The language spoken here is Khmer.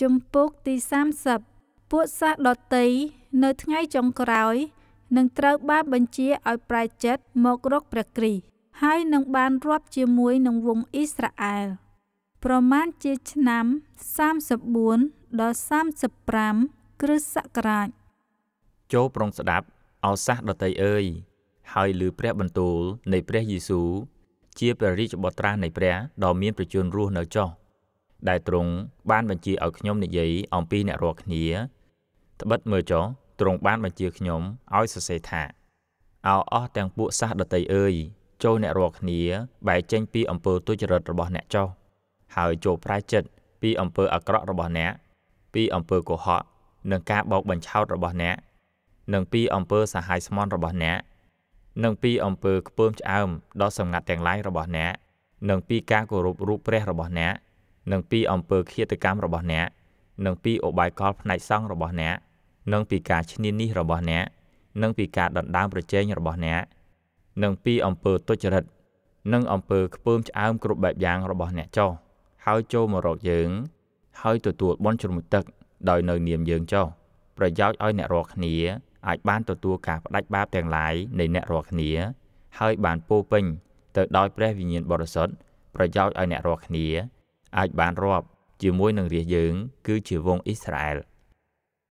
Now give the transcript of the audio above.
ជំពូកទី30ពួកសាសដតីនៅថ្ងៃចុងក្រោយនឹងត្រូវបានបញ្ជាឲ្យប្រែចិត្តមករកព្រះគ្រីស្ទហើយនឹងបានរាប់ជាមួយនឹងវងអ៊ីស្រាអែលប្រមាណជាឆ្នាំ34ដល់35គ្រិស្តសករាជចូលប្រុងស្ដាប់អោសាសដតីអើយ ហើយលើព្រះបន្ទូលនៃព្រះយេស៊ូវជាព្រះរាជបុត្រានៃព្រះដ៏មានប្រជញ្ញរស់នៅចោះដែលទ្រង់បានបញ្ជាឲ្យខ្ញុំ និយាយអំពីអ្នករាល់គ្នាត្បិតមើលចុះទ្រង់បានបញ្ជាខ្ញុំឲ្យសរសេរថាអោអស់ទាំងពួកសាសដតីអើយចូលអ្នករាល់គ្នា បែកចេញពីអំពើទុច្ចរិតរបស់អ្នកចុះហើយចូលប្រែចិត្តពីអំពើអាក្រក់របស់អ្នកពីអំពើកុហកនិងការបោកបញ្ឆោតរបស់អ្នកនិងពីអំពើសាហាយស្មន់របស់អ្នកនិងពីអំពើខ្ពើមឆ្អើម ដល់សម្ងាត់ទាំងឡាយរបស់អ្នកនិងពីការគោរពរូបព្រះរបស់អ្នកនិងពីអំពើឃាតកម្មរបស់អ្នកនិងពីឧបាយកលផ្នែកសង់របស់អ្នកនិងពីការឈ្នានីសរបស់អ្នកនិងពីការដណ្ដើមប្រជែងរបស់អ្នកនិងពីអំពើទុច្ចរិតនិងអំពើខ្ពើមឆ្អើមគ្រប់បែបយ៉ាងរបស់អ្នកចោះហើយចូលមករកយើង ហើយទទួលបន់ជ្រមុជទឹកដោយនៅនាមយើងចោះប្រយោជន៍ឲ្យអ្នករាល់គ្នាអាចបានទទួលការផ្ដាច់បាបទាំងឡាយនៃអ្នករាល់គ្នា ហើយបានពោពេញទៅដោយព្រះវិញ្ញាណបរិសុទ្ធប្រយោជន៍ឲ្យអ្នករាល់គ្នាអាចបានរាប់ ជាមួយនឹងរាជយើងគឺជាវងអ៊ីស្រាអែល។